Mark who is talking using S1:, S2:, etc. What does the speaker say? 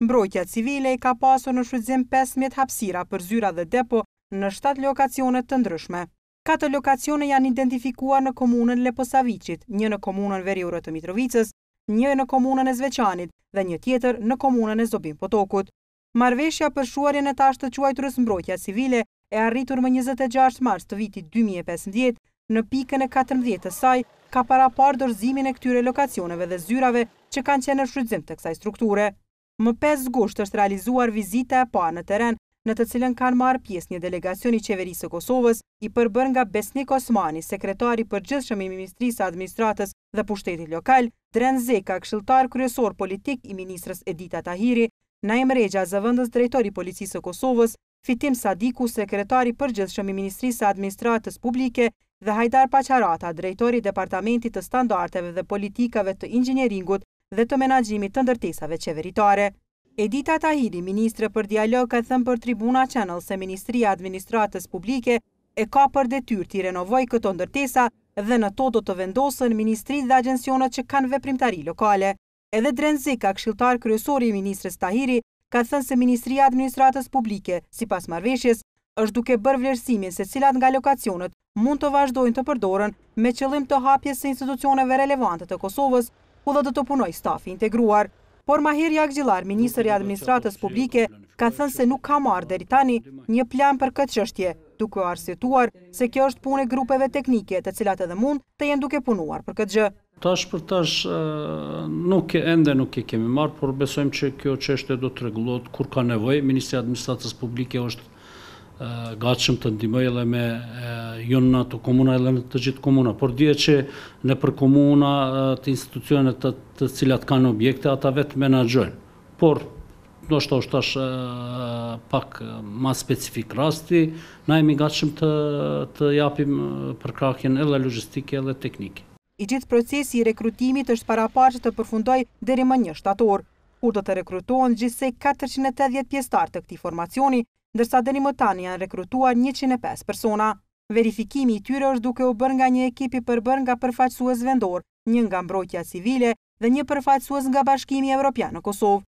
S1: Mbrojtja civile i ka pasur në shfrytëzim 5.000 hapësira për zyra dhe depo në 7 lokacione të ndryshme. Katë lokacione janë identifikuar në komunën Leposavicit, një në komunën Veriurë të Mitrovicës, një në komunën e Zveçanit dhe një tjetër në komunën e Zobim Potokut. Marveshja për shuarjen e tash të quajtërës mbrojtja civile e arritur më 26 mars të vitit 2015 në pikën e 14 të saj ka para par dorëzimin e këtyre lokacioneve dhe zyrave që kanë qenë në shrydzim të kësaj strukture. Më 5 gusht është realizuar vizita e pa në teren, në të cilën kanë marë pjesë një delegacioni qeverisë Kosovës i përbër nga Besnik Osmani, sekretari për gjithshëm i Ministrisë Administratës dhe Pushtetit Lokal, Dren Zeka, këshiltar kryesor politik i Ministrës Edita Tahiri, Naim Regja, zëvëndës drejtori policisë Kosovës, Fitim Sadiku, sekretari për gjithshëm i Ministrisë Administratës Publike dhe Hajdar Pacharata, drejtori Departamentit të Standarteve dhe Politikave të Ingjineringut dhe të menagjimit të ndërtesave qeveritare. Edita Tahiri, ministre për dialog, ka thëmë për tribuna Channel se Ministria Administratës Publike e ka për detyr të i renovoj këto ndërtesa dhe në to do të vendosën ministrit dhe agencionat që kanë veprimtari lokale. Edhe Drenzika, kshiltar kryesori i Ministres Tahiri, ka thënë se Ministria Administratës Publike, si pas marveshjes, është duke bërë vlerësimin se cilat nga lokacionet mund të vazhdojnë të përdorën me qëllim të hapjes e institucioneve relevantet të Kosovës ku dhe të të punoj stafi integruar. Por Mahir Jagzilar, Ministrë i Administratës Publike, ka thënë se nuk ka marrë dhe rritani një plan për këtë qështje, duke arsituar se kjo është pune grupeve teknike të cilat edhe mund të jenë duke punuar për
S2: këtë gjë. Tash për tash nuk e ende nuk e kemi marrë, por besojmë që kjo qështje do të regullot kur ka nevoj. Ministrë i Administratës Publike është gatshëm të ndimoj edhe me jonë në të komuna edhe në të gjithë komuna. Por dje që në për komuna të institucionet të, cilat kanë objekte, ata vetë menagjojnë. Por, do shta është ashtë pak ma specifik rasti, na jemi gatshëm të, të japim për krakjen edhe logistike edhe teknike.
S1: I gjithë procesi i rekrutimit është para parë që të përfundoj dhe më një shtatorë kur do të rekrutohen gjithsej 480 pjestar të këti formacioni, ndërsa dëni më tani janë rekrutuar 105 persona. Verifikimi i tyre është duke u bërë nga një ekipi përbër nga përfaqësues vendor, një nga mbrojtja civile dhe një përfaqësues nga bashkimi Evropian në Kosovë.